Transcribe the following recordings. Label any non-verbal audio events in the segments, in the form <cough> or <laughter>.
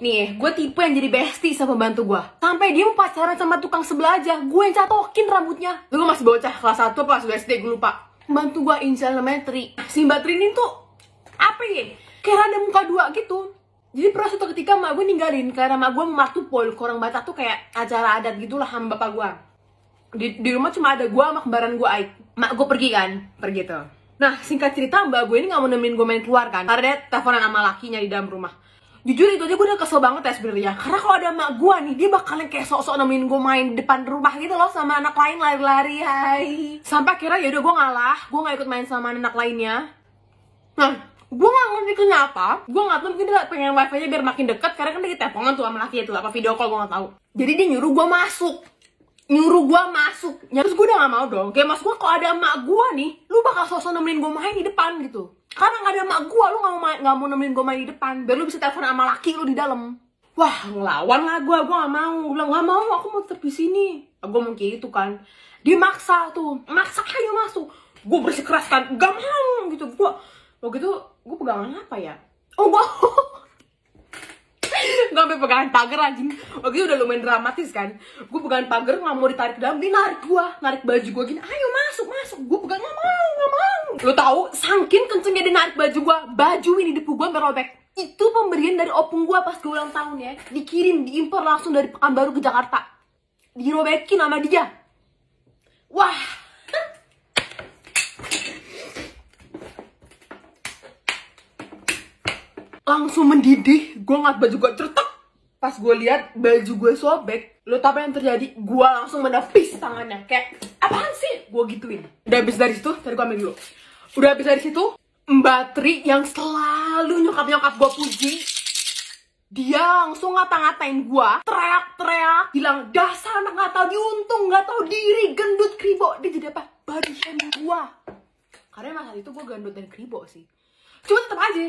Nih, gue tipe yang jadi bestie sama bantu gue. Sampai dia mau pacaran sama tukang sebelah aja, gue yang catokin rambutnya. Lu masih bocah kelas 1 apa sudah SD gue lupa. Bantu gue insel namanya Tri. Nah, si Mbak Tri ini tuh apa ya? Kayak ada muka dua gitu. Jadi pernah suatu ketika mak gue ninggalin karena mak gue pol orang Batak tuh kayak acara adat gitulah sama bapak gue. Di, di rumah cuma ada gue sama kembaran gue Aik. Mak gue pergi kan, pergi tuh. Nah, singkat cerita mbak gue ini gak mau nemenin gue main keluar kan Karena dia teleponan sama lakinya di dalam rumah jujur itu aja gue udah kesel banget ya sebenernya karena kalau ada mak gue nih dia bakalan kayak sok-sok nemenin gue main depan rumah gitu loh sama anak lain lari-lari hai sampai akhirnya ya udah gue ngalah gue nggak ikut main sama anak lainnya nah gue gak ngerti kenapa gue gak tau mungkin dia pengen wifi nya biar makin deket karena kan dia teleponan tuh sama laki itu apa video call gue gak tau jadi dia nyuruh gue masuk nyuruh gue masuk ya, terus gue udah gak mau dong kayak mas gue kalau ada emak gue nih lu bakal sosok nemenin gue main di depan gitu karena nggak ada mak gue lu nggak mau nggak mau nemenin gue main di depan biar lu bisa telepon sama laki lu di dalam wah ngelawan lah gue gue nggak mau gue bilang nggak mau aku mau tetap di sini gue mau kayak gitu kan dimaksa tuh maksa ayo masuk gue bersikeras kan gak mau gitu gue waktu itu gue pegangan apa ya oh gue <laughs> gue ambil pegangan pagar aja. waktu itu udah lumayan dramatis kan gue pegangan pagar nggak mau ditarik ke dalam dia narik gue narik baju gue gini ayo masuk masuk gue pegang nggak mau nggak lo tahu, sangkin kencengnya dia narik baju gua, baju ini di gua merobek. Itu pemberian dari opung gua pas gua ulang tahun ya. Dikirim, diimpor langsung dari Pekanbaru ke Jakarta. Dirobekin sama dia. Wah, langsung mendidih gue ngat baju gue certek pas gue lihat baju gue sobek lo tau apa yang terjadi gue langsung menepis tangannya kayak apaan sih gue gituin udah habis dari situ tadi gue ambil dulu Udah habis dari situ, Mbak Tri yang selalu nyokap-nyokap gue puji, dia langsung ngata-ngatain gue, teriak-teriak, bilang dasar anak nggak tahu diuntung, nggak tahu diri, gendut kribo. Dia jadi apa? Body shaming gue. Karena masa itu gue gendut dan kribo sih. Cuma tetap aja,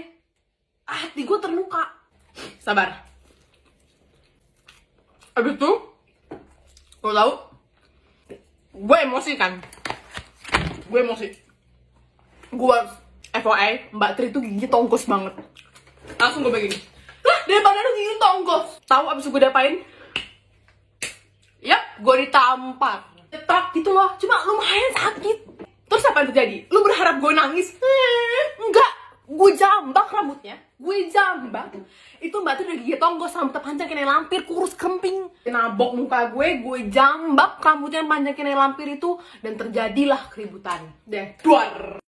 hati gue terluka. Sabar. Abis tuh, lo tau, gue emosi kan? Gue emosi gua FYI Mbak Tri tuh gigi tongkos banget langsung gue begini lah daripada lu gigi tongkos tahu abis gue dapain yap gue ditampar cetak gitu loh cuma lumayan sakit terus apa yang terjadi lu berharap gue nangis hmm, enggak gue jambak rambutnya gue jambak itu mbak Tri udah gigi tongkos rambutnya panjang kena lampir kurus kemping nabok muka gue gue jambak rambutnya panjang kena lampir itu dan terjadilah keributan deh duar